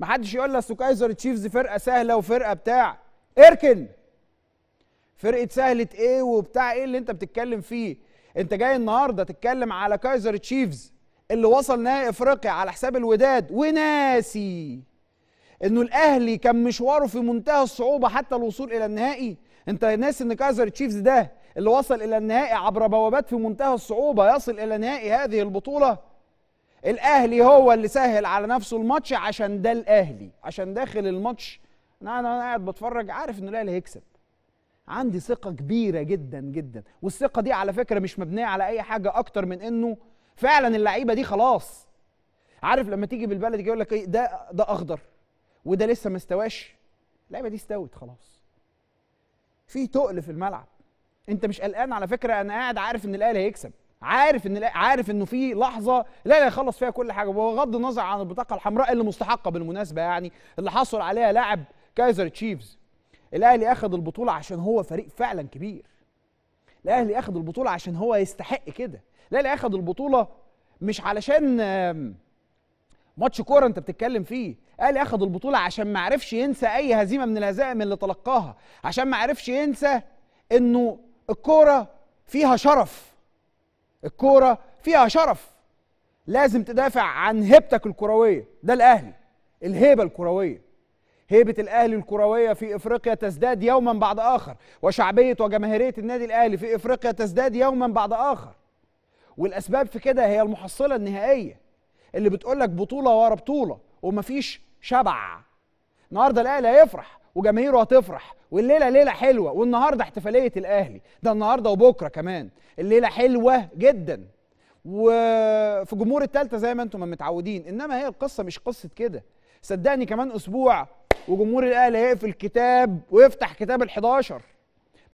ما حدش يقول لك كايزر تشيفز فرقه سهله وفرقه بتاع اركن فرقه سهله ايه وبتاع ايه اللي انت بتتكلم فيه انت جاي النهارده تتكلم على كايزر تشيفز اللي وصل نهائي افريقيا على حساب الوداد وناسي انه الاهلي كان مشواره في منتهى الصعوبه حتى الوصول الى النهائي انت ناسي ان كايزر تشيفز ده اللي وصل الى النهائي عبر بوابات في منتهى الصعوبه يصل الى نهائي هذه البطوله الاهلي هو اللي سهل على نفسه الماتش عشان ده الاهلي عشان داخل الماتش انا انا قاعد بتفرج عارف ان الاهلي هيكسب عندي ثقه كبيره جدا جدا والثقه دي على فكره مش مبنيه على اي حاجه اكتر من انه فعلا اللعيبه دي خلاص عارف لما تيجي بالبلد يقول لك ايه ده ده اخضر وده لسه ما استواش اللعيبه دي استوت خلاص في تقل في الملعب انت مش قلقان على فكره انا قاعد عارف ان الاهلي هيكسب عارف ان عارف انه في لحظه لا يخلص فيها كل حاجه بغض النظر عن البطاقه الحمراء اللي مستحقه بالمناسبه يعني اللي حصل عليها لاعب كايزر تشيفز الاهلي اخذ البطوله عشان هو فريق فعلا كبير الاهلي اخذ البطوله عشان هو يستحق كده الاهلي اخذ البطوله مش علشان ماتش كوره انت بتتكلم فيه الاهلي اخذ البطوله عشان ما عرفش ينسى اي هزيمه من الهزائم اللي تلقاها عشان ما عرفش ينسى انه الكوره فيها شرف الكوره فيها شرف لازم تدافع عن هيبتك الكرويه ده الاهلي الهيبه الكرويه هيبه الاهلي الكرويه في افريقيا تزداد يوما بعد اخر وشعبيه وجماهيريه النادي الاهلي في افريقيا تزداد يوما بعد اخر والاسباب في كده هي المحصله النهائيه اللي بتقول لك بطوله ورا بطوله ومفيش شبع النهارده الاهلي هيفرح وجماهيره هتفرح والليله ليله حلوه والنهارده احتفاليه الاهلي ده النهارده وبكره كمان الليله حلوه جدا وفي جمهور الثالثه زي ما انتم متعودين انما هي القصه مش قصه كده صدقني كمان اسبوع وجمهور الاهلي هيقفل كتاب ويفتح كتاب ال11